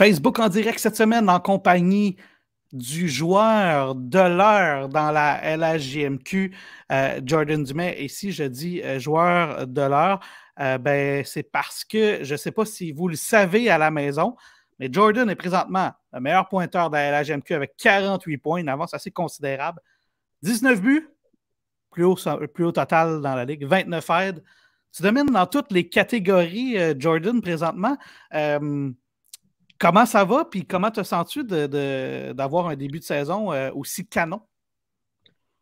Facebook en direct cette semaine en compagnie du joueur de l'heure dans la LHJMQ, euh, Jordan Dumais. Et si je dis euh, joueur de l'heure, euh, ben, c'est parce que je ne sais pas si vous le savez à la maison, mais Jordan est présentement le meilleur pointeur de la LHJMQ avec 48 points, une avance assez considérable. 19 buts, plus haut, total dans la ligue, 29 aides. Tu domines dans toutes les catégories, Jordan, présentement. Comment ça va, puis comment te sens-tu d'avoir un début de saison euh, aussi canon?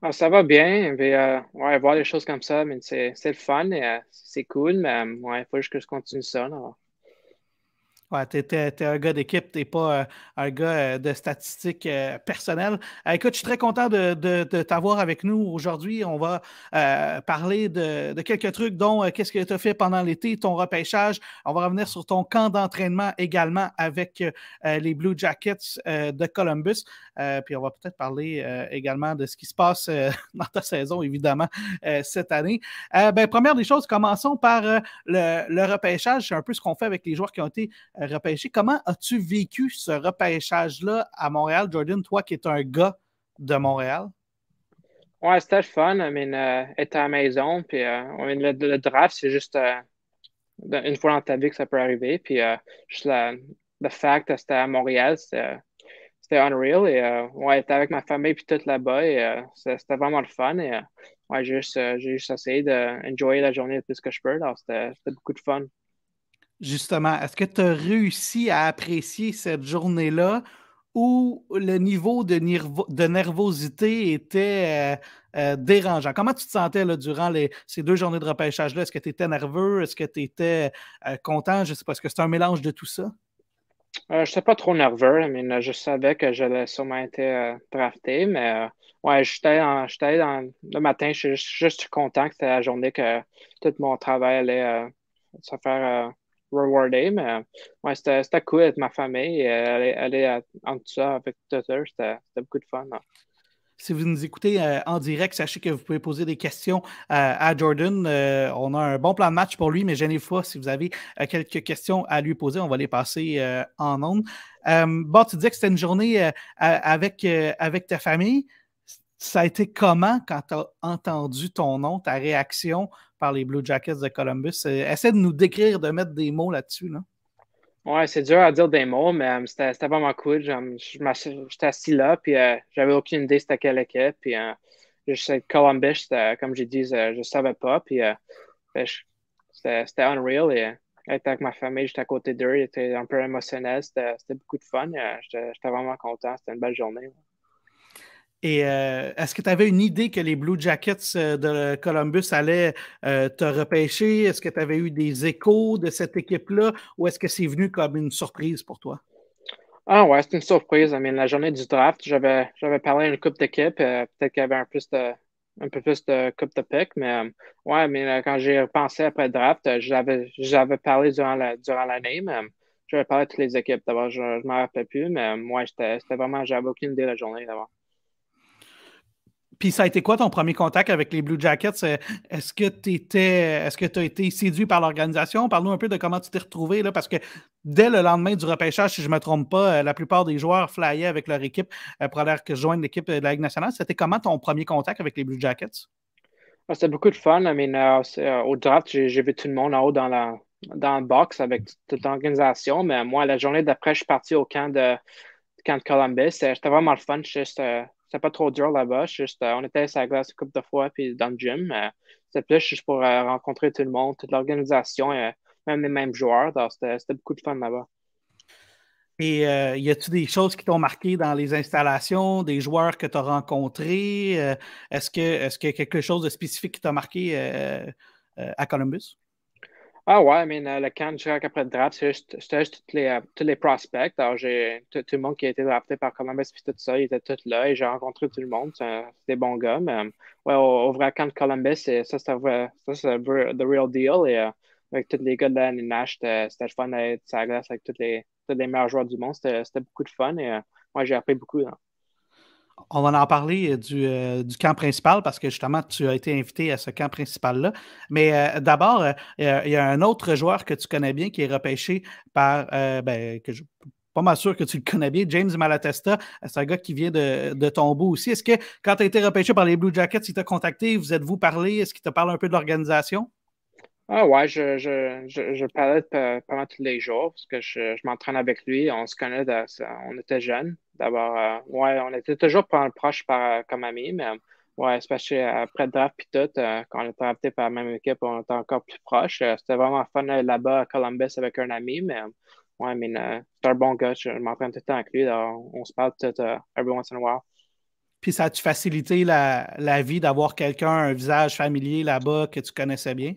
Ah, ça va bien. Mais, euh, ouais, voir des choses comme ça, c'est le fun, et euh, c'est cool, mais il faut juste que je continue ça. Ouais, tu es, un gars d'équipe, tu pas euh, un gars euh, de statistiques euh, personnelles. écoute, je suis très content de, t'avoir avec nous aujourd'hui. On va parler de, quelques trucs, dont qu'est-ce que tu as fait pendant l'été, ton repêchage. On va revenir sur ton camp d'entraînement également avec les Blue Jackets de Columbus. puis on va peut-être parler également de ce qui se passe dans ta saison, évidemment, cette année. ben, première des choses, commençons par le repêchage. C'est un peu ce qu'on fait avec les joueurs qui ont été repêché. Comment as-tu vécu ce repêchage-là à Montréal, Jordan, toi qui es un gars de Montréal? Ouais, c'était fun. I euh, être à la maison, puis euh, le, draft, c'est juste euh, une fois dans ta vie que ça peut arriver. Puis le fait que c'était à Montréal, c'était unreal. Et ouais, être avec ma famille puis tout là-bas, c'était vraiment le fun. Et j'ai juste, essayé d'enjoyer la journée le plus que je peux. C'était beaucoup de fun. Justement, est-ce que tu as réussi à apprécier cette journée-là où le niveau de, nervosité était euh, euh, dérangeant. Comment tu te sentais durant ces deux journées de repêchage-là? Est-ce que tu étais nerveux? Est-ce que tu étais euh, content? Je ne sais pas, est-ce que c'est un mélange de tout ça? je n'étais pas trop nerveux, mais je savais que j'allais sûrement été drafté, mais ouais, j'étais le matin, je suis juste content que c'était la journée que tout mon travail allait se faire mais c'était cool avec ma famille. Euh, aller, aller en tout ça avec c'était beaucoup de fun. Hein. Si vous nous écoutez euh, en direct, sachez que vous pouvez poser des questions euh, à Jordan. on a un bon plan de match pour lui, mais gênez pas si vous avez quelques questions à lui poser. On va les passer en ondes. bon, tu disais que c'était une journée avec, avec ta famille. Ça a été comment quand tu as entendu ton nom, ta réaction? par les Blue Jackets de Columbus. Euh, essaie de nous décrire, de mettre des mots là-dessus. Là. Ouais, c'est dur à dire des mots, mais euh, c'était vraiment cool. J'étais assis là, puis euh, j'avais aucune idée c'était quelle équipe. Puis, euh, Columbus, comme j'ai dit, je ne savais pas. Puis, ben, c'était unreal. Et, avec ma famille, j'étais à côté d'eux. J'étais un peu émotionnel, C'était beaucoup de fun. J'étais vraiment content. C'était une belle journée. Et euh, est-ce que tu avais une idée que les Blue Jackets euh, de Columbus allaient euh, te repêcher? Est-ce que tu avais eu des échos de cette équipe-là ou est-ce que c'est venu comme une surprise pour toi? Ah ouais, c'est une surprise. la journée du draft, j'avais, parlé à une coupe d'équipe. peut-être qu'il y avait un, plus un peu plus de coupe de pick, mais ouais, mais quand j'ai repensé après le draft, j'avais, parlé durant, durant l'année, j'avais parlé à toutes les équipes. D'abord, je ne m'en rappelle plus, mais moi, vraiment, j'avais aucune idée de la journée d'abord. Puis ça a été quoi ton premier contact avec les Blue Jackets? Euh, est-ce que tu étais est-ce que tu as été séduit par l'organisation? Parle-nous un peu de comment tu t'es retrouvé là, parce que dès le lendemain du repêchage, si je ne me trompe pas, euh, la plupart des joueurs flyaient avec leur équipe euh, pour aller rejoindre l'équipe de la Ligue nationale. C'était comment ton premier contact avec les Blue Jackets? Ah, c'était beaucoup de fun. I mean, au draft, j'ai vu tout le monde en haut dans la dans le box avec toute l'organisation, mais moi, la journée d'après, je suis parti au camp de camp de Columbus. C'était vraiment le fun. Juste, c'était pas trop dur là-bas. Juste, euh, on était à la glace une couple de fois, puis dans le gym. Euh, c'était plus juste pour euh, rencontrer tout le monde, toute l'organisation, même les mêmes joueurs. C'était beaucoup de fun là-bas. Et y a tu des choses qui t'ont marqué dans les installations, des joueurs que tu as rencontrés? est-ce qu'il est-ce que quelque chose de spécifique qui t'a marqué à Columbus? Ah ouais, mais le camp je après le draft, c'est juste, c'était juste euh, tous les, les prospects. Alors, j'ai tout, le monde qui a été drafté par Columbus, puis tout ça, ils étaient tous là et j'ai rencontré tout le monde. C'était des bons gars. Mais euh, ouais, au, vrai camp de Columbus, c'est ça, c'est ça, vrai the real deal. Et euh, avec tous les gars de la Nash, c'était, le fun d'être sur glace avec tous les, tous les meilleurs joueurs du monde. C'était, beaucoup de fun et moi, j'ai appris beaucoup. Hein on va en parler euh, euh, du, camp principal parce que justement, tu as été invité à ce camp principal-là. Mais euh, d'abord, il y a un autre joueur que tu connais bien qui est repêché par, ben, que je, pas mal sûr que tu le connais bien, James Malatesta. C'est un gars qui vient de, de aussi. Est-ce que quand tu as été repêché par les Blue Jackets, il t'a contacté, vous êtes-vous parlé? Est-ce qu'il te parle un peu de l'organisation? Ah ouais, je, je, je, je parlais pendant tous les jours parce que je, je m'entraîne avec lui. On se connaît, on était jeunes. D'abord, euh, ouais, on était toujours proches par, comme amis, mais ouais, c'est parce que euh, après le draft puis tout, euh, quand on était drafté par la même équipe, on était encore plus proches. c'était vraiment fun là-bas à Columbus avec un ami, mais ouais, mais c'est un bon gars. Je m'entraîne tout le temps avec lui. Donc on se parle tout every once in a while. Puis ça a-tu facilité la, la vie d'avoir quelqu'un, un visage familier là-bas que tu connaissais bien?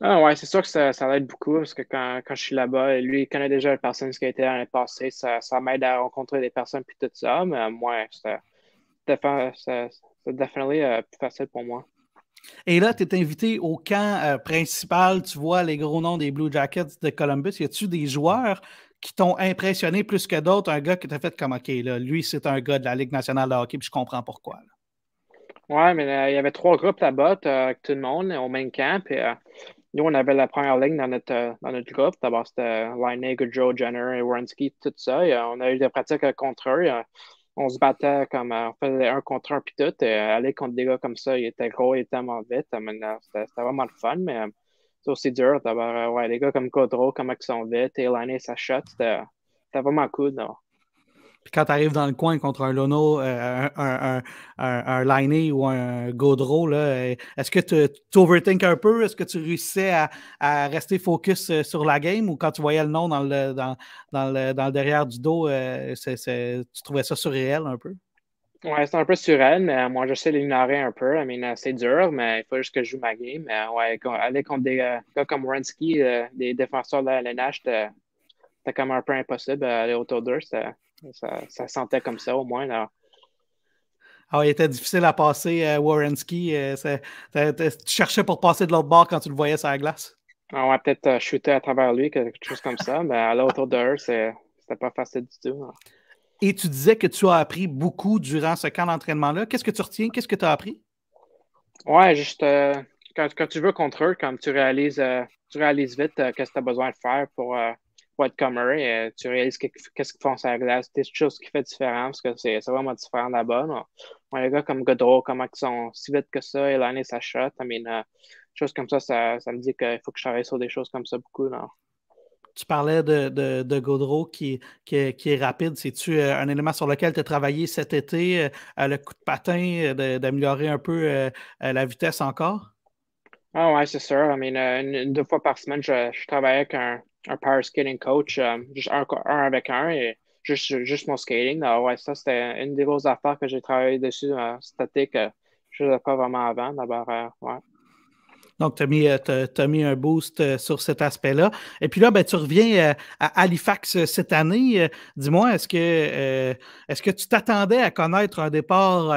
Ah ouais, c'est sûr que ça, ça l'aide beaucoup hein, parce que quand, je suis là-bas, lui, il connaît déjà la personne, qui a été l'année passée. Ça, ça m'aide à rencontrer des personnes puis tout ça. Mais euh, moi, c'est definitely euh, plus facile pour moi. Et là, tu es invité au camp euh, principal. Tu vois les gros noms des Blue Jackets de Columbus. Y a-tu des joueurs qui t'ont impressionné plus que d'autres? Un gars qui t'a fait comme OK, là, lui, c'est un gars de la Ligue nationale de hockey, je comprends pourquoi. Oui, Ouais, mais il y avait trois groupes là-bas, avec tout le monde, au même camp. et nous, on avait la première ligne dans notre, euh, dans notre groupe. D'abord, c'était Line, Joe Jenner et Warrenski, tout ça. Euh, on a eu des pratiques contre eux. Euh, on se battait comme on faisait un contre un puis tout. Et aller contre des gars comme ça, ils étaient gros, ils étaient ça C'était vraiment le fun, mais c'est aussi dur d'avoir ouais, les gars comme Godreau, comment ils sont vite, et Line, ça shot. C'était vraiment cool. Puis quand tu arrives dans le coin contre un Lono, euh, un, un, un, Liney ou un Gaudreau, euh, est-ce que tu overthink un peu? Est-ce que tu réussissais à, rester focus euh, sur la game ou quand tu voyais le nom dans le, dans, le, dans le derrière du dos, tu trouvais ça surréel un peu? Ouais, c'est un peu surréel, mais moi, je sais l'ignorer un peu. c'est dur, mais il faut juste que je joue ma game. ouais, aller contre des gars comme Wrensky, des défenseurs de la LNH, c'était comme un peu impossible. aller autour d'eux, ça, sentait comme ça, au moins. Là. Ah, il était difficile à passer, euh, Warrenski. Euh, tu cherchais pour passer de l'autre bord quand tu le voyais sur la glace. Ah On va peut-être euh, shooter à travers lui, quelque chose comme ça, mais à l'autre de eux, c'était pas facile du tout. Hein. Et tu disais que tu as appris beaucoup durant ce camp d'entraînement-là. Qu'est-ce que tu retiens? Qu'est-ce que tu as appris? Ouais, juste euh, quand, tu veux contre eux, quand tu réalises, tu réalises vite qu'est-ce que tu as besoin de faire pour Whitecomer, euh, tu réalises qu'est-ce qu'ils font sur la glace, des choses qui fait différence parce que c'est vraiment différent là-bas. Non? On gars comme Godreau, comment ils sont si vite que ça, et l'année ça shot. Euh, choses comme ça, ça, me dit qu'il faut que je travaille sur des choses comme ça beaucoup. Non? Tu parlais de, de, qui, qui, est rapide. C'est-tu euh, un élément sur lequel tu as travaillé cet été, à le coup de patin, d'améliorer un peu la vitesse encore? Ah ouais, c'est sûr. une, deux fois par semaine, je, je travaille avec un, un power skating coach, euh, juste un, avec un et juste, mon skating. Ah ça, c'était une des grosses affaires que j'ai travaillé dessus, euh, statique, euh, je ne pas vraiment avant. D'abord, ouais. Donc, tu as, mis un boost sur cet aspect-là. Et puis là, ben, tu reviens à Halifax cette année. Dis-moi, est-ce que, est-ce que tu t'attendais à connaître un départ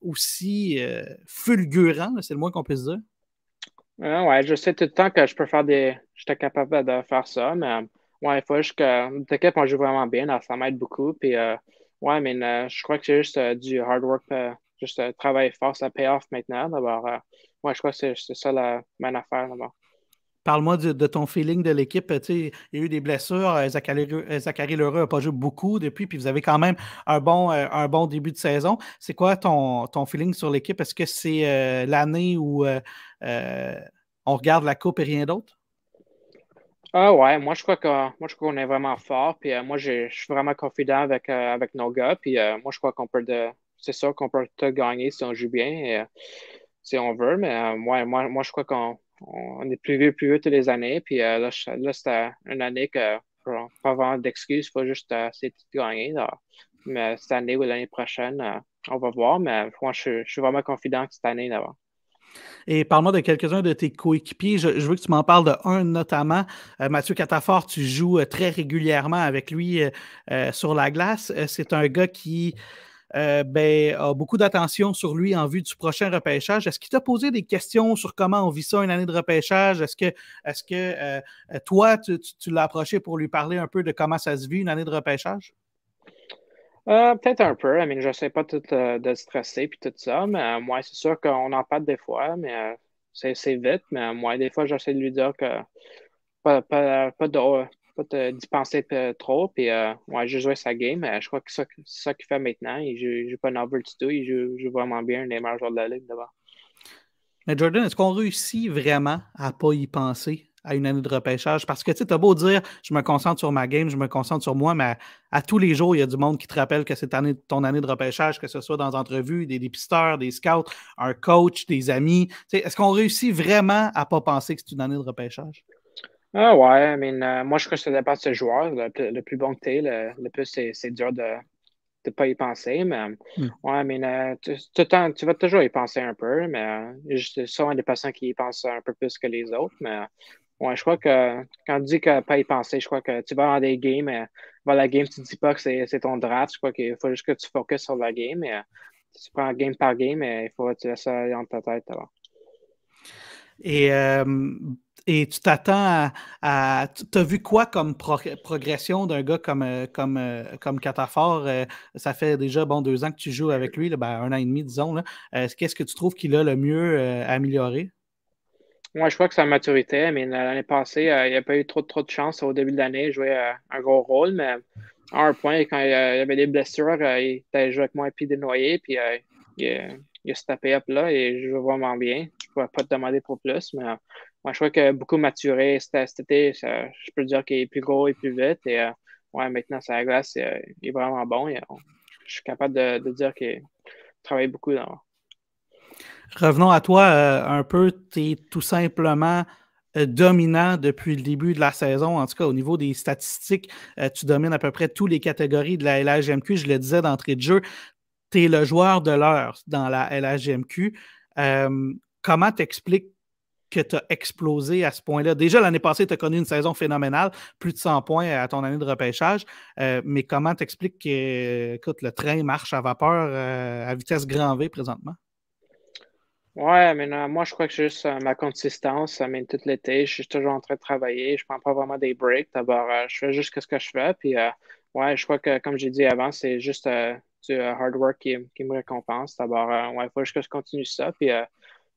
aussi fulgurant, c'est le moins qu'on puisse dire? Ah ouais, je sais tout le temps que je peux faire des. J'étais capable de faire ça, mais euh, ouais, il faut juste que. T'inquiète, on joue vraiment bien, ça m'aide beaucoup. Puis euh, ouais, mais euh, je crois que c'est juste du hard work, juste travail fort, ça paye off maintenant. D'abord, ouais, je crois que c'est ça la main affaire d'abord. Parle-moi de, ton feeling de l'équipe. Il y a eu des blessures. Euh, Zachary, euh, Zachary n'a pas joué beaucoup depuis, puis vous avez quand même un bon, euh, un bon début de saison. C'est quoi ton, ton, feeling sur l'équipe? Est-ce que c'est l'année où on regarde la coupe et rien d'autre? Ah ouais, moi je crois qu'on est vraiment fort. Puis moi je suis vraiment confident avec, avec nos gars. Puis moi je crois qu'on peut C'est sûr qu'on peut te gagner si on joue bien et si on veut, mais moi, moi, moi je crois qu'on on est plus vieux, plus vieux toutes les années. Puis euh, là, là euh, une année que, pour, pas avoir d'excuses, il faut juste euh, essayer Mais cette année ou l'année prochaine, on va voir. Mais je, suis vraiment confident que cette année, d'avant Et parle-moi de quelques-uns de tes coéquipiers. Je, veux que tu m'en parles d'un notamment. Mathieu Catafort, tu joues très régulièrement avec lui sur la glace. C'est un gars qui euh, ben, beaucoup d'attention sur lui en vue du prochain repêchage. Est-ce qu'il t'a posé des questions sur comment on vit ça une année de repêchage? Est-ce que, est que euh, toi, tu, l'as approché pour lui parler un peu de comment ça se vit une année de repêchage? Euh, peut-être un peu. je ne sais pas tout de stresser puis tout ça, mais moi, c'est sûr qu'on en parle des fois, mais c'est vite. Mais moi, des fois, j'essaie de lui dire que pas, pas, pas de, faut pas d'y penser euh, trop. Puis, euh, ouais, je jouais sa game. Euh, je crois que c'est ça qu'il fait maintenant. et je joue pas Novel du tout. Il joue, joue, vraiment bien, les meilleurs joueurs de la ligue d'abord. Mais Jordan, est-ce qu'on réussit vraiment à pas y penser à une année de repêchage? Parce que tu as beau dire je me concentre sur ma game, je me concentre sur moi, mais à, tous les jours, il y a du monde qui te rappelle que c'est ton année de repêchage, que ce soit dans des entrevues, des dépisteurs, des scouts, un coach, des amis. Est-ce qu'on réussit vraiment à pas penser que c'est une année de repêchage? Ah ouais, I euh, moi je crois que ça dépend de ce joueur. Le, plus bon que tu le, plus c'est dur de ne pas y penser. Mais hmm. ouais, I euh, tu, tu, vas toujours y penser un peu, mais euh, souvent des personnes qui y pensent un peu plus que les autres. Mais ouais, je crois que quand tu dis que pas y penser, je crois que tu vas dans des games, mais euh, dans la game, tu dis pas que c'est ton draft. Je crois qu'il faut juste que tu focuses sur la game. Et, tu prends game par game, et il faut que tu laisses ça dans ta tête Et euh, et tu t'attends à, Tu as vu quoi comme progression d'un gars comme, euh, comme, euh, comme euh, ça fait déjà bon deux ans que tu joues avec lui, ben, un an et demi, disons. Qu'est-ce que tu trouves qu'il a le mieux amélioré? Moi, je crois que sa maturité, mais l'année passée, il n'y a pas eu trop, de chance. Au début de l'année, jouer jouer un gros rôle, mais à un point, quand il avait des blessures, il était joué avec moi et puis dénoyé, puis il, il, se tapé là et je joue vraiment bien. Je ne pourrais pas te demander pour plus, mais moi, je crois que beaucoup maturé cet, été. je peux dire qu'il est plus gros et plus vite. Et euh, ouais, maintenant, sa la glace, euh, il est vraiment bon. Euh, je suis capable de, dire qu'il travaille beaucoup. Dans... Revenons à toi un peu. Tu es tout simplement dominant depuis le début de la saison, en tout cas au niveau des statistiques. tu domines à peu près toutes les catégories de la LHMQ. Je le disais d'entrée de jeu, tu es le joueur de l'heure dans la LHMQ. comment t'expliques que tu as explosé à ce point-là. Déjà, l'année passée, tu as connu une saison phénoménale, plus de 100 points à ton année de repêchage. Euh, mais comment t'expliques que écoute, le train marche à vapeur euh, à vitesse grand V présentement? Ouais, mais moi, je crois que c'est juste euh, ma consistance. Ça tout l'été. Je suis toujours en train de travailler. Je prends pas vraiment des breaks. D'abord, je fais juste ce que je fais. Puis, ouais, je crois que, comme j'ai dit avant, c'est juste du hard work qui, me récompense. D'abord, ouais, il faut juste que je continue ça. Puis,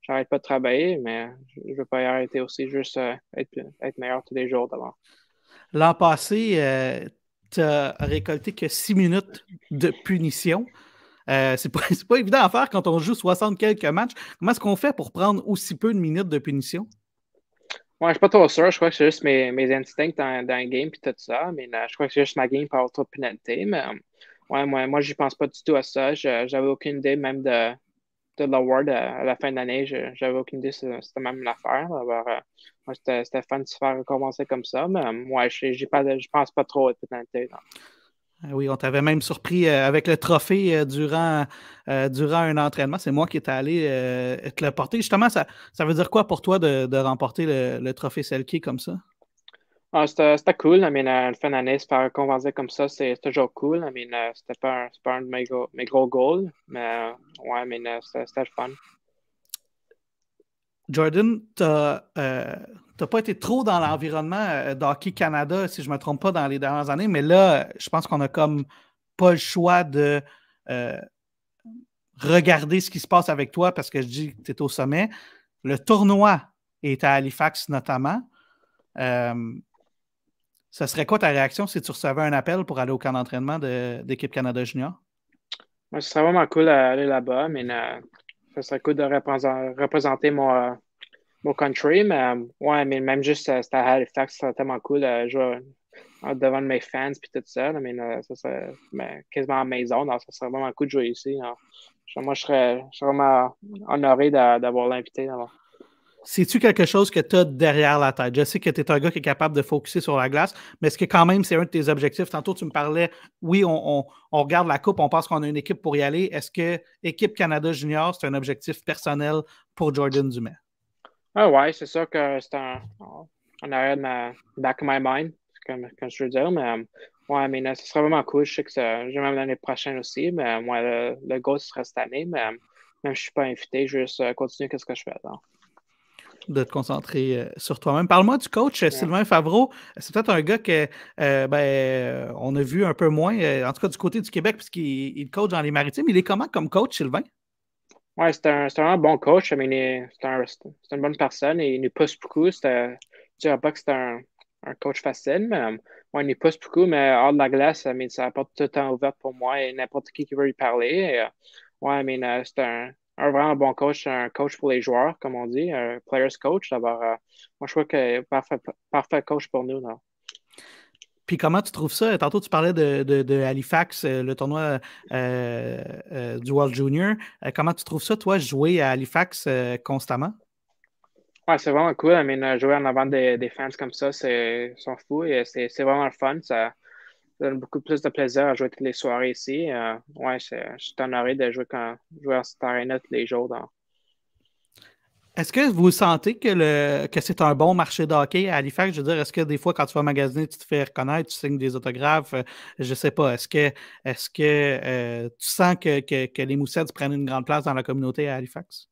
j'arrête pas de travailler, mais je ne veux pas y arrêter aussi, juste euh, être, meilleur tous les jours d'abord. L'an passé, euh, tu n'as récolté que six minutes de punition. Euh, c'est pas, évident à faire quand on joue 60 quelques matchs. Comment est-ce qu'on fait pour prendre aussi peu de minutes de punition? Moi, je suis pas trop sûr. Je crois que c'est juste mes, instincts dans, le game et tout ça. Mais là, je crois que c'est juste ma game par autre pénalité. Mais ouais, moi, moi n'y pense pas du tout à ça. J'avais aucune idée même de, de l'award à, la fin de l'année. J'avais aucune idée si c'était même l'affaire. affaire. Euh, moi, c'était fun de se faire recommencer comme ça, mais moi, euh, je ne pense pas trop être tenté. Ah oui, on t'avait même surpris euh, avec le trophée durant, un entraînement. C'est moi qui étais allé te le porter. Justement, ça, veut dire quoi pour toi de, remporter le trophée Selkie comme ça? Ah, c'était cool. I une euh, fin d'année, se faire convaincre comme ça, c'est toujours cool. I euh, c'était pas, un de mes gros, goals, mais euh, ouais, I mean, c'était fun. Jordan, tu n'as pas été trop dans l'environnement d'Hockey Canada, si je ne me trompe pas, dans les dernières années, mais là, je pense qu'on a comme pas le choix de regarder ce qui se passe avec toi parce que je dis que tu es au sommet. Le tournoi est à Halifax notamment. Ça serait quoi ta réaction si tu recevais un appel pour aller au camp d'entraînement d'équipe Canada Junior? Moi, ce serait vraiment cool d'aller là-bas, mais euh, ça serait cool de représenter euh, mon, country. Mais euh, ouais, mais même juste c'était à Halifax, ce serait tellement cool de jouer devant mes fans et tout ça. Mais ça serait quasiment à la maison, donc ça serait vraiment cool de jouer ici. Hein. moi, je serais, vraiment honoré d'avoir l'invité c'est-tu quelque chose que tu as derrière la tête? Je sais que tu es un gars qui est capable de focusser sur la glace, mais est-ce que quand même c'est un de tes objectifs? Tantôt, tu me parlais, oui, on, regarde la Coupe, on pense qu'on a une équipe pour y aller. Est-ce que équipe Canada Junior, c'est un objectif personnel pour Jordan Dumais? Ah ouais, c'est sûr que c'est un, arrêt de ma back of my mind, comme, je veux dire, mais euh, ouais, mais euh, ce serait vraiment cool. Je sais que ça, même l'année prochaine aussi, mais euh, moi, le, go goal, ce serait cette année, mais même je ne suis pas invité, je vais juste continuer quest ce que je fais de te concentrer euh, sur toi-même. Parle-moi du coach euh, Sylvain Favreau. C'est peut-être un gars que euh, ben, on a vu un peu moins, en tout cas du côté du Québec, puisqu'il coach dans les maritimes. Il est comment comme coach, Sylvain? Oui, c'est un, un, bon coach. c'est une bonne personne et il nous pousse beaucoup. Je ne dirais pas que c'est un, coach facile, mais il nous pousse beaucoup. Mais hors de la glace, mais ça apporte tout le temps ouvert pour moi et n'importe qui qui veut lui parler. Oui, ouais, mais c'est un un vraiment bon coach, un coach pour les joueurs, comme on dit, un player's coach. D'avoir, euh, moi, je crois que parfait, parfait coach pour nous. Non? Puis comment tu trouves ça? Tantôt, tu parlais de, de, Halifax, euh, le tournoi euh, du World Junior. comment tu trouves ça, toi, jouer à Halifax constamment? Ouais, c'est vraiment cool. jouer en avant des, fans comme ça, c'est, fou et c'est, vraiment fun. Ça, ça donne beaucoup plus de plaisir à jouer toutes les soirées ici. Euh, ouais, je, suis honoré de jouer, quand, jouer à cette arena tous les jours. Est-ce que vous sentez que, le, que c'est un bon marché d'hockey à Halifax? Je veux dire, est-ce que des fois, quand tu vas magasiner, tu te fais reconnaître, tu signes des autographes? Euh, je ne sais pas. Est-ce que, est-ce que euh, tu sens que, les Moussettes prennent une grande place dans la communauté à Halifax?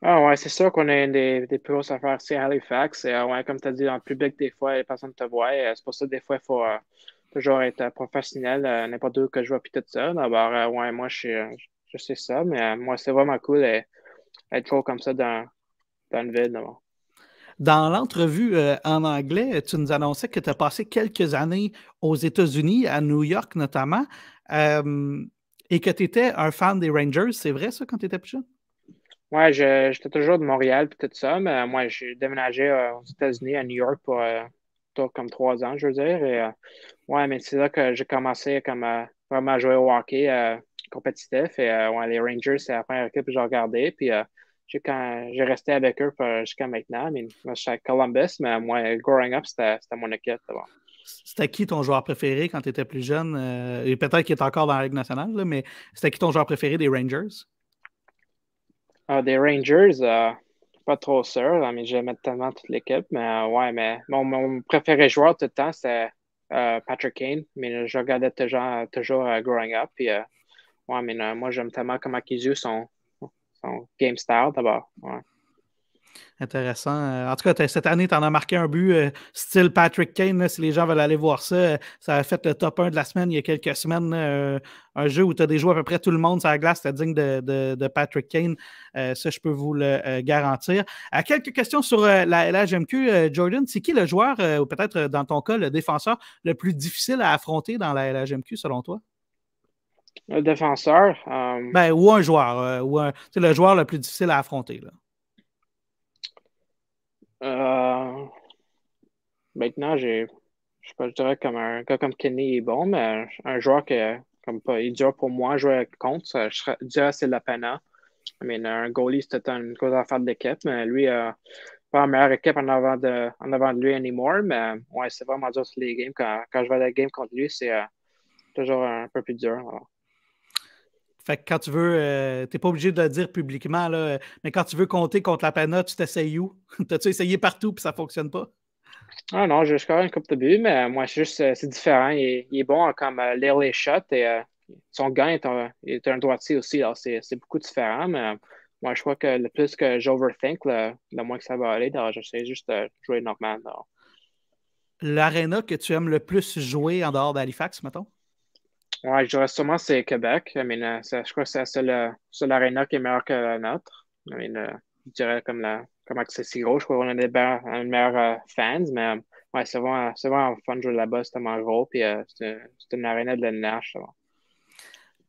Ah ouais, c'est sûr qu'on a des, des plus grosses affaires ici à Halifax. comme tu as dit, dans le public, des fois, les personnes te voient. C'est pour ça, que des fois, il faut toujours être euh, professionnel euh, n'importe où que je vois, puis tout ça. D'abord, euh, ouais, moi, je, je, sais ça, mais moi, c'est vraiment cool d'être fort comme ça dans, dans une ville. Dans l'entrevue en anglais, tu nous annonçais que tu as passé quelques années aux États-Unis, à New York notamment, et que tu étais un fan des Rangers. C'est vrai ça quand tu étais plus jeune? Oui, j'étais toujours de Montréal puis tout ça, mais moi, j'ai déménagé aux États-Unis, à New York, pour comme trois ans, je veux dire. Euh, ouais, mais c'est là que j'ai commencé comme, euh, à jouer au hockey euh, compétitif. Et les Rangers, c'est la première équipe que j'ai regardée. Puis j'ai, j'ai resté avec eux jusqu'à maintenant. je suis à Columbus, mais moi, growing up, c'était, mon équipe. C'était qui ton joueur préféré quand tu étais plus jeune? et peut-être qu'il est encore dans la Ligue nationale, mais c'était qui ton joueur préféré des Rangers? Ah, des Rangers, pas trop sûr, mais j'aimais tellement toute l'équipe. Mais euh, ouais, mais mon, mon, préféré joueur tout le temps, c'est euh, Patrick Kane. Mais je regardais toujours, euh, toujours Growing Up. Puis, ouais, mais moi, j'aime tellement comment Kizu son, son game style d'abord. Ouais. Intéressant. Euh, en tout cas, cette année, tu en as marqué un but, euh, style Patrick Kane. si les gens veulent aller voir ça, euh, ça a fait le top 1 de la semaine il y a quelques semaines. un jeu où tu as des joueurs à peu près tout le monde sur la glace, c'était digne de, Patrick Kane. ça, je peux vous le garantir. À quelques questions sur la LHMQ, Jordan. C'est qui le joueur, ou peut-être dans ton cas, le défenseur le plus difficile à affronter dans la LHMQ selon toi? Le défenseur. Ben, ou un joueur. ou le joueur le plus difficile à affronter. Là. Euh... Maintenant, j'ai. Je pas, je dirais comme un gars comme Kenny est bon, mais un joueur que comme pas, il pour moi jouer contre, euh, je dirais c'est la Pena. I un goalie, c'était une cause à faire l'équipe, mais lui, euh, pas la meilleure équipe en avant de, avant lui anymore, mais ouais, c'est vraiment dur sur les games. Quand, je vais à la game contre lui, c'est euh, toujours un peu plus dur. Fait que quand tu veux, euh, t'es pas obligé de le dire publiquement, euh, mais quand tu veux compter contre la PANA, tu t'essayes où? T'as-tu essayé partout puis ça fonctionne pas? Ah non, j'ai score un de but, mais moi, c'est juste, euh, c'est différent. Il est, bon comme lire les shots et son gain est un, est un droitier aussi. C'est, beaucoup différent, mais moi, je crois que le plus que j'overthink, le, moins que ça va aller. Donc, j'essaie juste de jouer normal. L'arena que tu aimes le plus jouer en dehors d'Halifax, mettons? Ouais, je dirais sûrement c'est Québec. Euh, je crois que c'est la seule, euh, seule arena qui est meilleure que la nôtre. Euh, je dirais comme la comme c'est gros, je crois qu'on a des ben, meilleurs fans, mais ouais, c'est vraiment, en fun de jouer là-bas, c'est tellement gros, puis c'est, une arena de neige.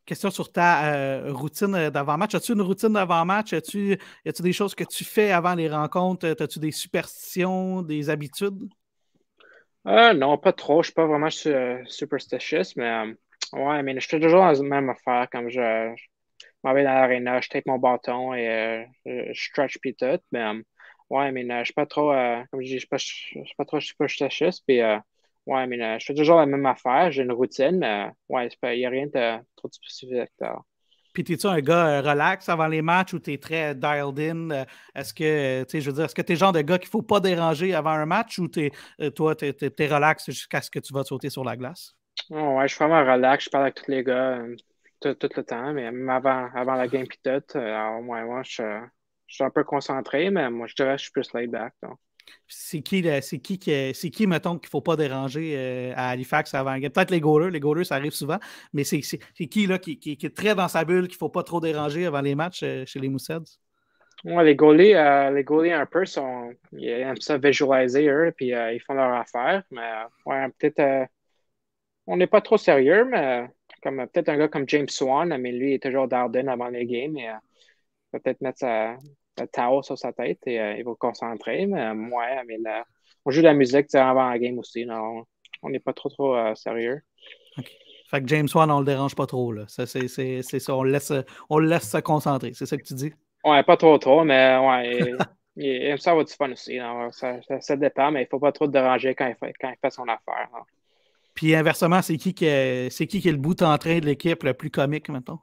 Question sur ta routine d'avant-match. As-tu une routine d'avant-match? As-tu, des choses que tu fais avant les rencontres? As-tu des superstitions, des habitudes? non, pas trop. Je ne suis pas vraiment superstitious, mais Ouais, mais je suis toujours dans la même affaire. Comme je, m'en vais dans l'aréna, je tape mon bâton et euh, je, stretch puis tout. Mais euh, ouais, mais euh, je suis pas trop, comme je dis, je suis pas, suis pas trop Puis ouais, mais je fais toujours la même affaire. J'ai une routine, mais ouais, il n'y a rien de trop de spécifique. Puis t'es-tu un gars relax avant les matchs ou t'es très dialed in? Est-ce que, tu sais, je veux dire, est-ce que t'es le genre de gars qu'il faut pas déranger avant un match ou t'es, toi, t'es, es, relax jusqu'à ce que tu vas sauter sur la glace? Oh je suis vraiment relax, je parle avec tous les gars euh, tout, le temps, mais même avant, avant la game pis euh, moi, je, suis un peu concentré, mais moi je dirais que je suis plus laid back. C'est qui, c'est qui, qui, mettons, qu'il ne faut pas déranger euh, à Halifax avant game? Peut-être les goalers, les goalers, ça arrive souvent, mais c'est, qui, là, qui, qui, est très dans sa bulle, qu'il ne faut pas trop déranger avant les matchs chez les Mousseds? Ouais, les goalers, les un peu, sont, ils aiment ça visualiser, eux, puis ils font leur affaire, mais ouais, peut-être on n'est pas trop sérieux, mais euh, comme euh, peut-être un gars comme James Swan, mais lui, il est toujours d'Arden avant les games. Et, euh, peut-être mettre sa, le tao sur sa tête et il va concentrer. Mais moi, mais on joue de la musique avant la game aussi. Non, on n'est pas trop, trop sérieux. Fait que James Swan, on le dérange pas trop. Là. c'est, ça. On le, laisse, on laisse se concentrer. C'est ça que tu dis? Ouais, pas trop trop, mais ouais. ça va être fun aussi. Ça, dépend, mais il ne faut pas trop te déranger quand il fait, quand il fait son affaire. Hein. Puis inversement, c'est qui qui est, c'est qui qui est le bout en train de l'équipe le plus comique, maintenant?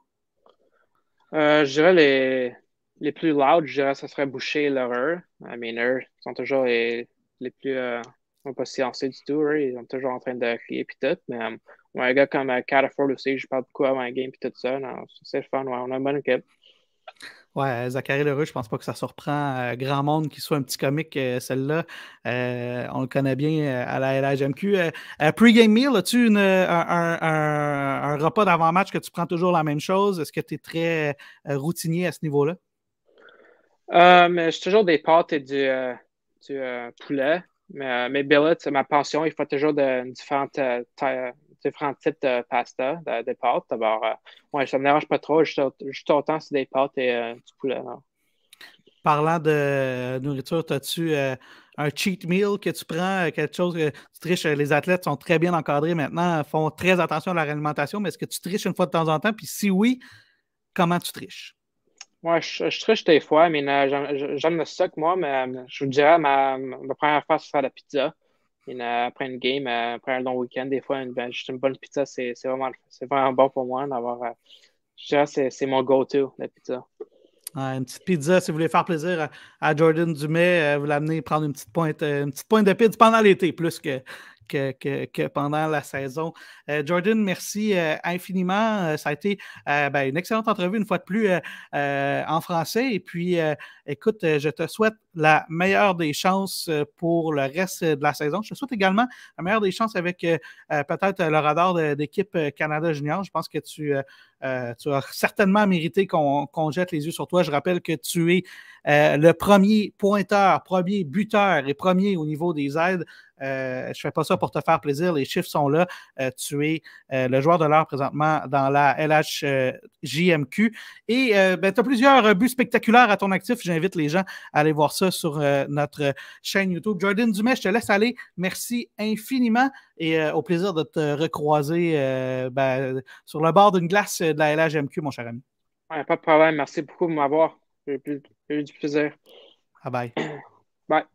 Euh, je dirais les, les plus louds, je dirais que ce serait Boucher et Lheureux. I mean, eux sont toujours les, plus. ils euh, sont pas silencieux du tout, Ils sont toujours en train de crier et tout. Mais euh, un gars comme Cataford aussi, je parle beaucoup avant un game et tout ça. C'est le fun, on a une bonne équipe. Ouais, Zachary Leroux, je pense pas que ça surprend euh, grand monde qui soit un petit comique, euh, celle-là. Euh, on le connaît bien à la LHMQ. Pre-game meal, as-tu un, repas d'avant-match que tu prends toujours la même chose? Est-ce que tu es très routinier à ce niveau-là? mais j'ai toujours des pâtes et du, poulet. Mais mes billets, ma pension, il faut toujours de, différentes tailles, différents types euh, de pasta, des pâtes. D'abord, euh, ça ne me dérange pas trop, juste, autant sur des pâtes et euh, du poulet. Parlant de nourriture, as-tu un cheat meal que tu prends, quelque chose que tu triches? Les athlètes sont très bien encadrés maintenant, font très attention à leur alimentation, mais est-ce que tu triches une fois de temps en temps? Puis si oui, comment tu triches? Moi, je, triche des fois, mais j'aime le sucre, moi, mais je vous dirais, ma, première fois, c'est faire la pizza. Euh, après une game, euh, après un long week-end, des fois, une, ben, juste une bonne pizza, c'est vraiment, bon pour moi d'avoir. Euh, je dirais, c'est mon go-to, la pizza. une petite pizza, si vous voulez faire plaisir à, Jordan Dumais, vous l'amenez prendre une petite pointe, une petite pointe de pizza pendant l'été, plus que, que, pendant la saison. Jordan, merci infiniment. ça a été ben, une excellente entrevue, une fois de plus, en français. Et puis, écoute, je te souhaite la meilleure des chances euh, pour le reste euh, de la saison. Je te souhaite également la meilleure des chances avec euh, peut-être le radar d'équipe Canada Junior. Je pense que tu, as certainement mérité qu'on jette les yeux sur toi. Je rappelle que tu es le premier pointeur, premier buteur et premier au niveau des aides. je ne fais pas ça pour te faire plaisir. Les chiffres sont là. tu es le joueur de l'heure présentement dans la LHJMQ. Et ben, tu as plusieurs buts spectaculaires à ton actif. J'invite les gens à aller voir ça sur euh, notre chaîne YouTube. Jordan Dumais, je te laisse aller. Merci infiniment et euh, au plaisir de te recroiser euh, ben, sur le bord d'une glace de la LHMQ, mon cher ami. pas de problème. Merci beaucoup de m'avoir. J'ai eu du plaisir. Ah, bye bye. Bye.